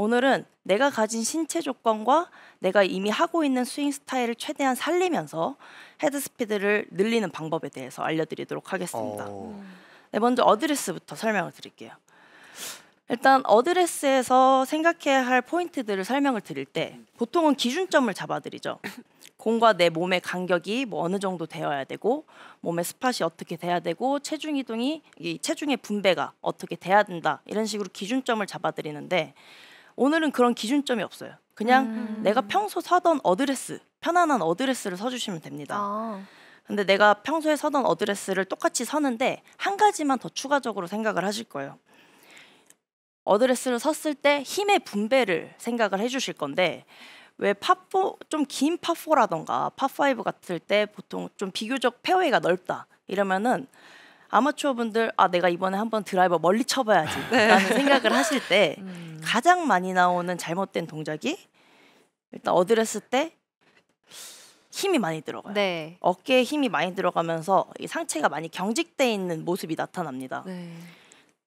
오늘은 내가 가진 신체 조건과 내가 이미 하고 있는 스윙 스타일을 최대한 살리면서 헤드 스피드를 늘리는 방법에 대해서 알려드리도록 하겠습니다. 어. 네, 먼저 어드레스부터 설명을 드릴게요. 일단 어드레스에서 생각해야 할 포인트들을 설명을 드릴 때 보통은 기준점을 잡아드리죠. 공과 내 몸의 간격이 뭐 어느 정도 되어야 되고 몸의 스팟이 어떻게 돼야 되고 체중 이동이 이 체중의 분배가 어떻게 돼야 된다 이런 식으로 기준점을 잡아드리는데 오늘은 그런 기준점이 없어요. 그냥 음. 내가 평소 사던 어드레스 편안한 어드레스를 서주시면 됩니다. 아. 근데 내가 평소에 사던 어드레스를 똑같이 서는데 한 가지만 더 추가적으로 생각을 하실 거예요. 어드레스를 섰을 때 힘의 분배를 생각을 해주실 건데 왜 파포 좀 긴 파포라던가 파파이브 같을 때 보통 좀 비교적 페어웨이가 넓다 이러면은 아마추어분들 아 내가 이번에 한번 드라이버 멀리 쳐봐야지 네. 라는 생각을 하실 때 음. 가장 많이 나오는 잘못된 동작이 일단 어드레스 때 힘이 많이 들어가요. 네. 어깨에 힘이 많이 들어가면서 이 상체가 많이 경직돼 있는 모습이 나타납니다. 네.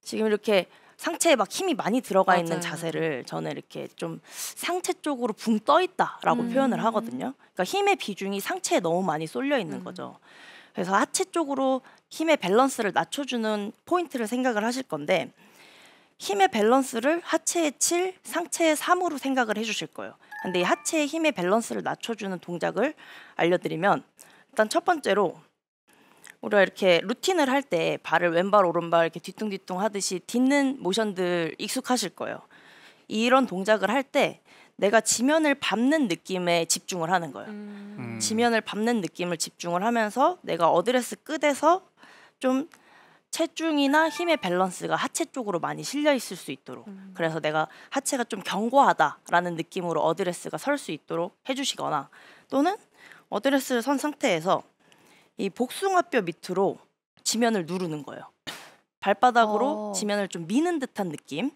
지금 이렇게 상체에 막 힘이 많이 들어가 맞아요. 있는 자세를 저는 이렇게 좀 상체 쪽으로 붕 떠 있다라고 음. 표현을 하거든요. 그러니까 힘의 비중이 상체에 너무 많이 쏠려 있는 음. 거죠. 그래서 하체 쪽으로 힘의 밸런스를 낮춰주는 포인트를 생각을 하실 건데 힘의 밸런스를 하체의 7, 상체의 3으로 생각을 해주실 거예요. 근데 이 하체의 힘의 밸런스를 낮춰주는 동작을 알려드리면 일단 첫 번째로 우리가 이렇게 루틴을 할 때 발을 왼발 오른발 이렇게 뒤뚱뒤뚱 하듯이 딛는 모션들 익숙하실 거예요. 이런 동작을 할 때 내가 지면을 밟는 느낌에 집중을 하는 거예요. 음. 음. 지면을 밟는 느낌을 집중을 하면서 내가 어드레스 끝에서 좀 체중이나 힘의 밸런스가 하체 쪽으로 많이 실려 있을 수 있도록 음. 그래서 내가 하체가 좀 견고하다라는 느낌으로 어드레스가 설 수 있도록 해주시거나 또는 어드레스를 선 상태에서 이 복숭아뼈 밑으로 지면을 누르는 거예요. 발바닥으로 오. 어. 지면을 좀 미는 듯한 느낌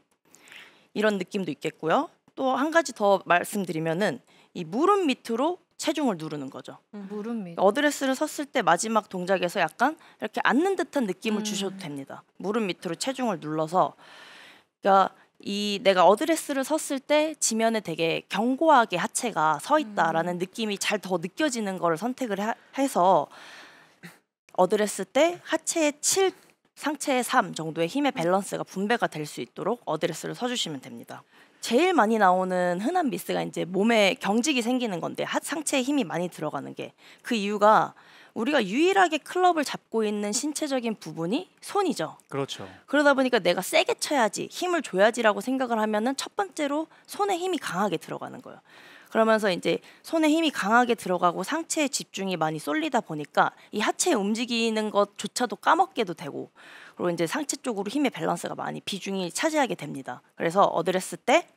이런 느낌도 있겠고요. 또 한 가지 더 말씀드리면은 이 무릎 밑으로 체중을 누르는 거죠. 무릎 음. 밑. 어드레스를 섰을 때 마지막 동작에서 약간 이렇게 앉는 듯한 느낌을 음. 주셔도 됩니다. 무릎 밑으로 체중을 눌러서 그러니까 이 내가 어드레스를 섰을 때 지면에 되게 견고하게 하체가 서 있다라는 음. 느낌이 잘 더 느껴지는 거를 선택을 하, 해서 어드레스 때 하체에 칠 상체의 3 정도의 힘의 밸런스가 분배가 될 수 있도록 어드레스를 써주시면 됩니다. 제일 많이 나오는 흔한 미스가 이제 몸에 경직이 생기는 건데 상체에 힘이 많이 들어가는 게 그 이유가 우리가 유일하게 클럽을 잡고 있는 신체적인 부분이 손이죠. 그렇죠. 그러다 보니까 내가 세게 쳐야지 힘을 줘야지라고 생각을 하면은 첫 번째로 손에 힘이 강하게 들어가는 거예요. 그러면서 이제 손에 힘이 강하게 들어가고 상체에 집중이 많이 쏠리다 보니까 이 하체 움직이는 것조차도 까먹게도 되고 그리고 이제 상체 쪽으로 힘의 밸런스가 많이 비중이 차지하게 됩니다. 그래서 어드레스 때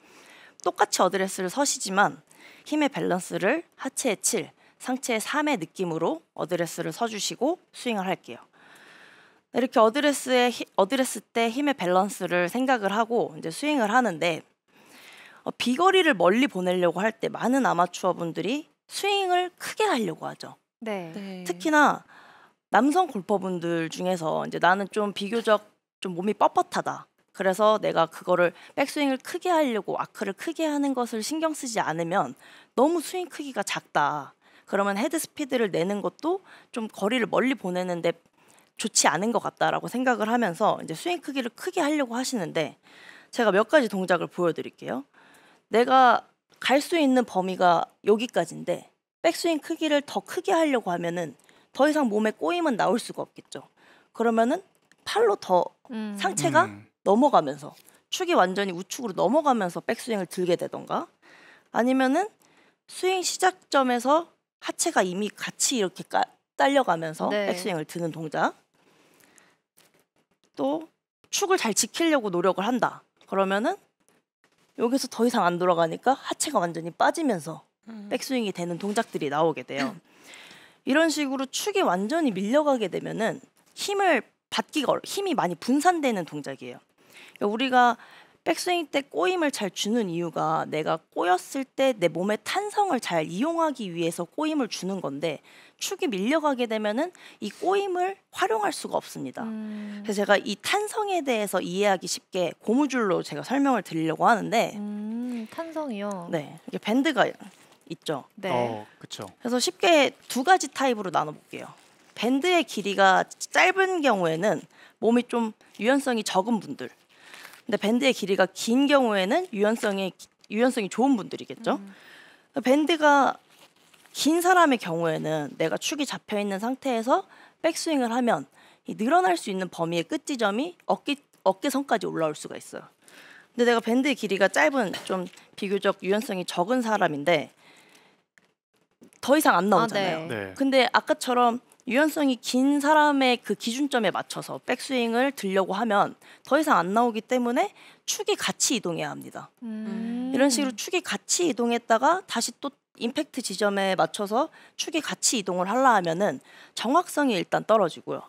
똑같이 어드레스를 서시지만 힘의 밸런스를 하체에 7, 상체에 3의 느낌으로 어드레스를 서주시고 스윙을 할게요. 이렇게 어드레스에 어드레스 때 힘의 밸런스를 생각을 하고 이제 스윙을 하는데 어, 비거리를 멀리 보내려고 할 때 많은 아마추어분들이 스윙을 크게 하려고 하죠. 네. 네. 특히나 남성 골퍼분들 중에서 이제 나는 좀 비교적 좀 몸이 뻣뻣하다. 그래서 내가 그거를 백스윙을 크게 하려고 아크를 크게 하는 것을 신경 쓰지 않으면 너무 스윙 크기가 작다. 그러면 헤드 스피드를 내는 것도 좀 거리를 멀리 보내는데 좋지 않은 것 같다라고 생각을 하면서 이제 스윙 크기를 크게 하려고 하시는데 제가 몇 가지 동작을 보여드릴게요. 내가 갈 수 있는 범위가 여기까지인데 백스윙 크기를 더 크게 하려고 하면은 더 이상 몸에 꼬임은 나올 수가 없겠죠. 그러면은 팔로 더 음. 상체가 음. 넘어가면서 축이 완전히 우측으로 넘어가면서 백스윙을 들게 되던가 아니면은 스윙 시작점에서 하체가 이미 같이 이렇게 까, 딸려가면서 네. 백스윙을 드는 동작 또 축을 잘 지키려고 노력을 한다 그러면은 여기서 더 이상 안 돌아가니까 하체가 완전히 빠지면서 음. 백스윙이 되는 동작들이 나오게 돼요. 이런 식으로 축이 완전히 밀려가게 되면은 힘을 받기가 힘이 많이 분산되는 동작이에요. 그러니까 우리가 백스윙 때 꼬임을 잘 주는 이유가 내가 꼬였을 때 내 몸의 탄성을 잘 이용하기 위해서 꼬임을 주는 건데 축이 밀려가게 되면은 이 꼬임을 활용할 수가 없습니다. 음. 그래서 제가 이 탄성에 대해서 이해하기 쉽게 고무줄로 제가 설명을 드리려고 하는데 음, 탄성이요. 네, 이게 밴드가 있죠. 네, 어, 그렇죠. 그래서 쉽게 두 가지 타입으로 나눠볼게요. 밴드의 길이가 짧은 경우에는 몸이 좀 유연성이 적은 분들 근데 밴드의 길이가 긴 경우에는 유연성이 유연성이 좋은 분들이겠죠. 음. 그러니까 밴드가 긴 사람의 경우에는 내가 축이 잡혀 있는 상태에서 백스윙을 하면 늘어날 수 있는 범위의 끝지점이 어깨 어깨선까지 올라올 수가 있어요. 근데 내가 밴드의 길이가 짧은 좀 비교적 유연성이 적은 사람인데 더 이상 안 나오잖아요. 아, 네. 네. 근데 아까처럼 유연성이 긴 사람의 그 기준점에 맞춰서 백스윙을 들려고 하면 더 이상 안 나오기 때문에 축이 같이 이동해야 합니다. 음. 이런 식으로 축이 같이 이동했다가 다시 또 임팩트 지점에 맞춰서 축이 같이 이동을 하려 하면은 정확성이 일단 떨어지고요.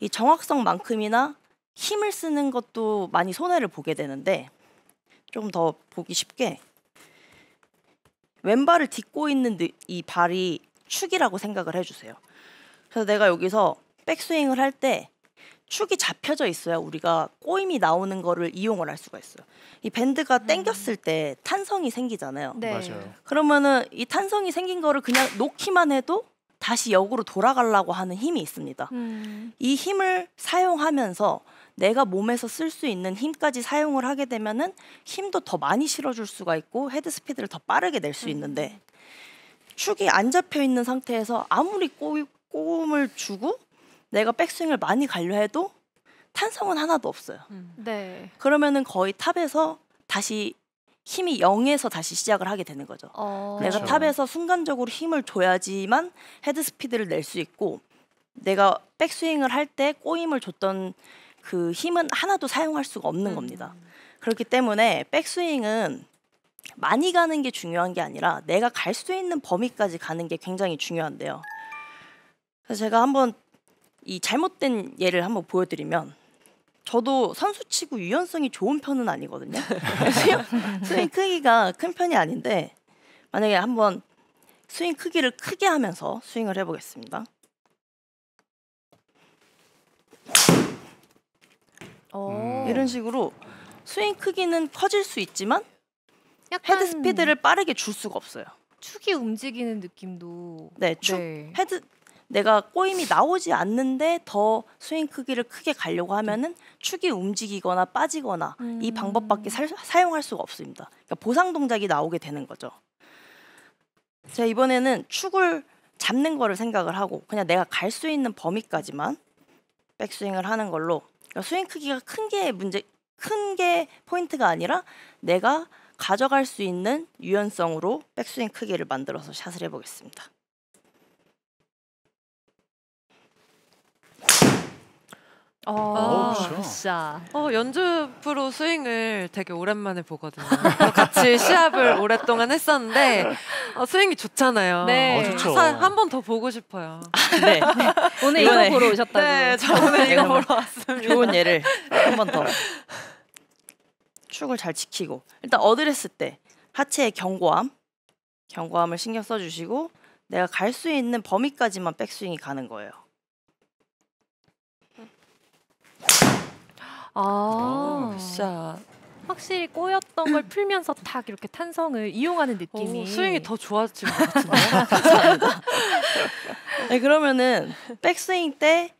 이 정확성만큼이나 힘을 쓰는 것도 많이 손해를 보게 되는데 좀 더 보기 쉽게 왼발을 딛고 있는 이 발이 축이라고 생각을 해주세요. 그래서 내가 여기서 백스윙을 할 때 축이 잡혀져 있어야 우리가 꼬임이 나오는 거를 이용을 할 수가 있어요. 이 밴드가 당겼을 음. 때 탄성이 생기잖아요. 네. 맞아요. 그러면은 이 탄성이 생긴 거를 그냥 놓기만 해도 다시 역으로 돌아가려고 하는 힘이 있습니다. 음. 이 힘을 사용하면서 내가 몸에서 쓸 수 있는 힘까지 사용을 하게 되면은 힘도 더 많이 실어줄 수가 있고 헤드 스피드를 더 빠르게 낼수 음. 있는데 축이 안 잡혀 있는 상태에서 아무리 꼬이, 조을 주고 내가 백스윙을 많이 갈려 해도 탄성은 하나도 없어요. 음. 네. 그러면은 거의 탑에서 다시 힘이 0에서 다시 시작을 하게 되는 거죠. 어... 내가 그렇죠. 탑에서 순간적으로 힘을 줘야지만 헤드 스피드를 낼 수 있고 내가 백스윙을 할 때 꼬임을 줬던 그 힘은 하나도 사용할 수가 없는 음. 겁니다. 그렇기 때문에 백스윙은 많이 가는 게 중요한 게 아니라 내가 갈 수 있는 범위까지 가는 게 굉장히 중요한데요. 그래서 제가 한번 이 잘못된 예를 한번 보여드리면 저도 선수치고 유연성이 좋은 편은 아니거든요. 스윙, 스윙 크기가 큰 편이 아닌데 만약에 한번 스윙 크기를 크게 하면서 스윙을 해보겠습니다. 오. 어. 이런 식으로 스윙 크기는 커질 수 있지만 헤드 스피드를 빠르게 줄 수가 없어요. 축이 움직이는 느낌도 네, 축 네. 헤드 내가 꼬임이 나오지 않는데 더 스윙 크기를 크게 가려고 하면은 축이 움직이거나 빠지거나 음. 이 방법밖에 살, 사용할 수가 없습니다. 그러니까 보상 동작이 나오게 되는 거죠. 제가 이번에는 축을 잡는 거를 생각을 하고 그냥 내가 갈 수 있는 범위까지만 백스윙을 하는 걸로 그러니까 스윙 크기가 큰 게 문제 큰 게 포인트가 아니라 내가 가져갈 수 있는 유연성으로 백스윙 크기를 만들어서 샷을 해보겠습니다. 어, 어 진짜. 어, 연주프로 스윙을 되게 오랜만에 보거든요. 같이 시합을 오랫동안 했었는데 어, 스윙이 좋잖아요. 네. 어, 아, 좋죠. 한번 더 보고 싶어요. 네. 오늘 이거 보러 오셨다고. 네, 저 오늘 이거 보러 왔습니다. 좋은 예를 한 번 더. 축을 잘 지키고 일단 어드레스 때 하체의 경고함, 경고함을 신경 써주시고 내가 갈 수 있는 범위까지만 백스윙이 가는 거예요. 아, 진 확실히 꼬였던 걸 풀면서 탁 이렇게 탄성을 이용하는 느낌이 오, 어, 스윙이 더 좋아진 것 같은데. 아, 그렇죠. 네, 그러면은 백스윙 때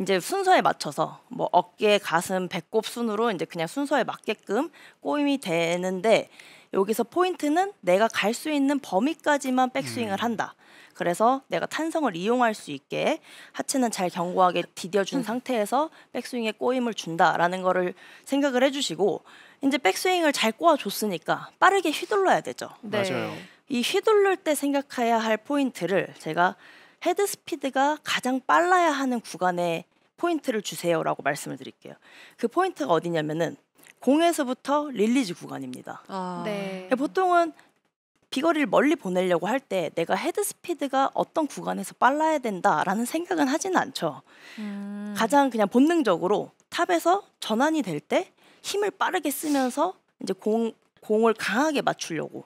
이제 순서에 맞춰서 뭐 어깨, 가슴, 배꼽 순으로 이제 그냥 순서에 맞게끔 꼬임이 되는데 여기서 포인트는 내가 갈 수 있는 범위까지만 백스윙을 음. 한다. 그래서 내가 탄성을 이용할 수 있게 하체는 잘 견고하게 디뎌준 음. 상태에서 백스윙에 꼬임을 준다라는 거를 생각을 해주시고 이제 백스윙을 잘 꼬아줬으니까 빠르게 휘둘러야 되죠. 네. 맞아요. 이 휘둘를 때 생각해야 할 포인트를 제가 헤드 스피드가 가장 빨라야 하는 구간에 포인트를 주세요라고 말씀을 드릴게요. 그 포인트가 어디냐면은 공에서부터 릴리즈 구간입니다. 아. 네. 보통은 비거리를 멀리 보내려고 할 때 내가 헤드 스피드가 어떤 구간에서 빨라야 된다라는 생각은 하지는 않죠. 음. 가장 그냥 본능적으로 탑에서 전환이 될 때 힘을 빠르게 쓰면서 이제 공 공을 강하게 맞추려고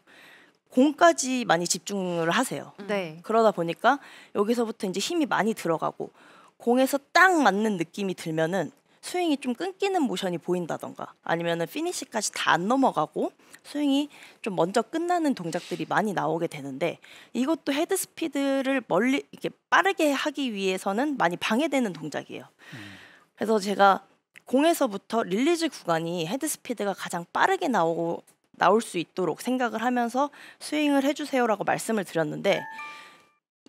공까지 많이 집중을 하세요. 음. 네. 그러다 보니까 여기서부터 이제 힘이 많이 들어가고 공에서 딱 맞는 느낌이 들면은 스윙이 좀 끊기는 모션이 보인다던가 아니면은 피니시까지 다 안 넘어가고 스윙이 좀 먼저 끝나는 동작들이 많이 나오게 되는데 이것도 헤드 스피드를 멀리 이렇게 빠르게 하기 위해서는 많이 방해되는 동작이에요. 음. 그래서 제가 공에서부터 릴리즈 구간이 헤드 스피드가 가장 빠르게 나오고 나올 수 있도록 생각을 하면서 스윙을 해주세요라고 말씀을 드렸는데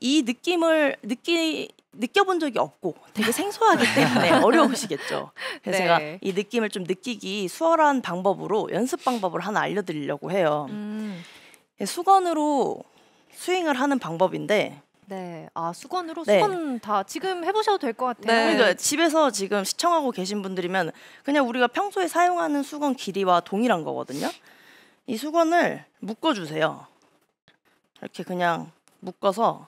이 느낌을 느끼 느껴본 적이 없고 되게 생소하기 때문에 어려우시겠죠. 그래서 네. 제가 이 느낌을 좀 느끼기 수월한 방법으로 연습 방법을 하나 알려드리려고 해요. 음. 예, 수건으로 스윙을 하는 방법인데 네. 아, 수건으로 네. 수건 다 지금 해보셔도 될 것 같아요. 네. 그러니까 집에서 지금 시청하고 계신 분들이면 그냥 우리가 평소에 사용하는 수건 길이와 동일한 거거든요. 이 수건을 묶어주세요. 이렇게 그냥 묶어서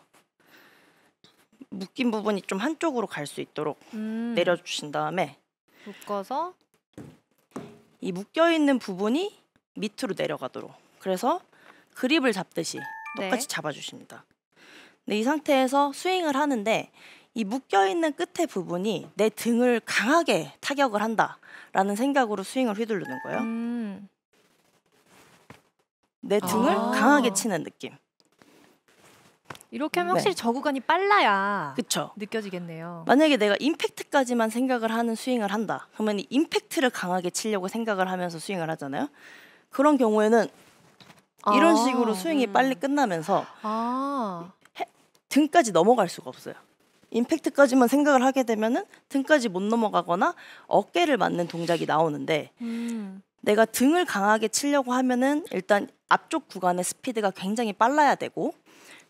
묶인 부분이 좀 한쪽으로 갈 수 있도록 음. 내려주신 다음에 묶어서 이 묶여 있는 부분이 밑으로 내려가도록 그래서 그립을 잡듯이 네. 똑같이 네. 잡아주십니다. 근이 상태에서 스윙을 하는데 이 묶여 있는 끝의 부분이 내 등을 강하게 타격을 한다라는 생각으로 스윙을 휘두르는 거예요. 음. 내 등을 아. 강하게 치는 느낌. 이렇게 하면 네. 확실히 저 구간이 빨라야 그쵸. 느껴지겠네요. 만약에 내가 임팩트까지만 생각을 하는 스윙을 한다. 그러면 임팩트를 강하게 치려고 생각을 하면서 스윙을 하잖아요. 그런 경우에는 아 이런 식으로 스윙이 음. 빨리 끝나면서 아 해, 등까지 넘어갈 수가 없어요. 임팩트까지만 생각을 하게 되면은 등까지 못 넘어가거나 어깨를 맞는 동작이 나오는데 음. 내가 등을 강하게 치려고 하면은 일단 앞쪽 구간의 스피드가 굉장히 빨라야 되고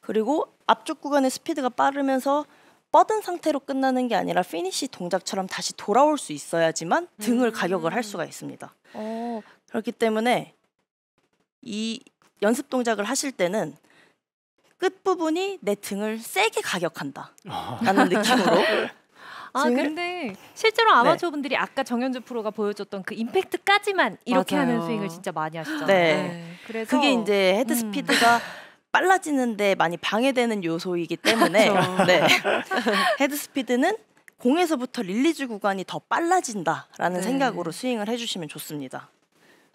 그리고 앞쪽 구간의 스피드가 빠르면서 뻗은 상태로 끝나는 게 아니라 피니쉬 동작처럼 다시 돌아올 수 있어야지만 등을 음. 가격을 할 수가 있습니다. 오. 어. 그렇기 때문에 이 연습 동작을 하실 때는 끝부분이 내 등을 세게 가격한다라는 느낌으로 아 근데 실제로 아마추어 분들이 네. 아까 정현주 프로가 보여줬던 그 임팩트까지만 이렇게 맞아요. 하는 스윙을 진짜 많이 하시잖아요. 네. 네. 그래서 그게 이제 헤드 음. 스피드가 음. 빨라지는데 많이 방해되는 요소이기 때문에 그렇죠. 네. 헤드 스피드는 공에서부터 릴리즈 구간이 더 빨라진다라는 네. 생각으로 스윙을 해주시면 좋습니다.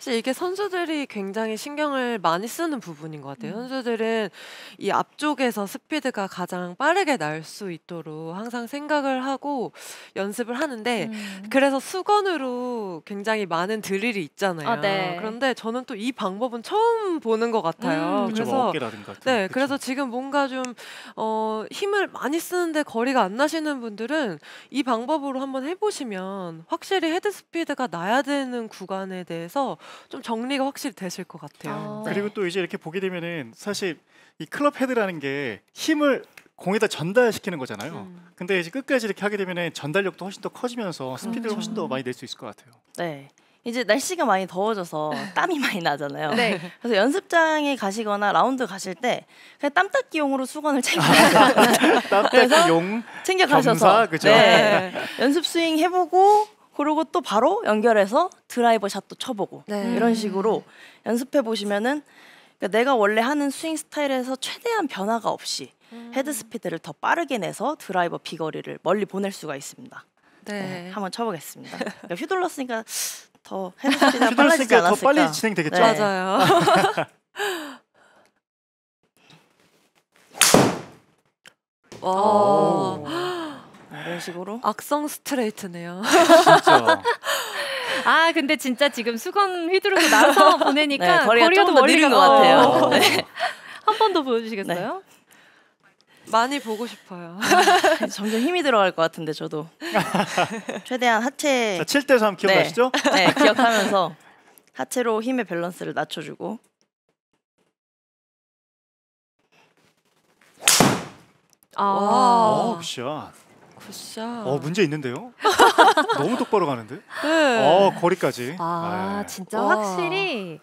사실 이게 선수들이 굉장히 신경을 많이 쓰는 부분인 것 같아요. 음. 선수들은 이 앞쪽에서 스피드가 가장 빠르게 날 수 있도록 항상 생각을 하고 연습을 하는데 음. 그래서 수건으로 굉장히 많은 드릴이 있잖아요. 아, 네. 그런데 저는 또 이 방법은 처음 보는 것 같아요. 음. 그래서 그쵸, 뭐 네, 그쵸. 그래서 지금 뭔가 좀 어, 힘을 많이 쓰는데 거리가 안 나시는 분들은 이 방법으로 한번 해보시면 확실히 헤드 스피드가 나야 되는 구간에 대해서 좀 정리가 확실히 되실 것 같아요. 아. 네. 그리고 또 이제 이렇게 보게 되면은 사실 이 클럽 헤드라는 게 힘을 공에다 전달시키는 거잖아요. 음. 근데 이제 끝까지 이렇게 하게 되면 전달력도 훨씬 더 커지면서 스피드를 그렇죠. 훨씬 더 많이 낼 수 있을 것 같아요. 네. 이제 날씨가 많이 더워져서 땀이 많이 나잖아요. 네. 그래서 연습장에 가시거나 라운드 가실 때 그냥 땀 닦기용으로 수건을 챙겨가세요. 땀 닦기용 챙겨 가셔서 네. 연습 스윙 해보고 그리고 또 바로 연결해서 드라이버 샷도 쳐보고 네. 이런 음. 식으로 연습해 보시면은 그러니까 내가 원래 하는 스윙 스타일에서 최대한 변화가 없이 음. 헤드 스피드를 더 빠르게 내서 드라이버 비거리를 멀리 보낼 수가 있습니다. 네, 네 한번 쳐보겠습니다. 그러니까 휘둘렀으니까 더 헤드 스피드가 빨라지지 않았을까? 더 빨리 진행되겠죠. 네. 맞아요. 와. 식으로? 악성 스트레이트네요. 진짜. 아 근데 진짜 지금 수건 휘두르고 나서 보내니까 네, 거리가, 거리가 더 멀리 것 같아요. 어. 네. 네. 한번 더 보여주시겠어요? 네. 많이 보고 싶어요. 아, 점점 힘이 들어갈 것 같은데 저도 최대한 하체. 7대 3 기억나시죠? 네. 네, 기억하면서 하체로 힘의 밸런스를 낮춰주고. 아, 오, 오 샷. 굿샷. 어 문제 있는데요? 너무 똑바로 가는데? 네. 어 거리까지. 아, 네. 진짜 확실히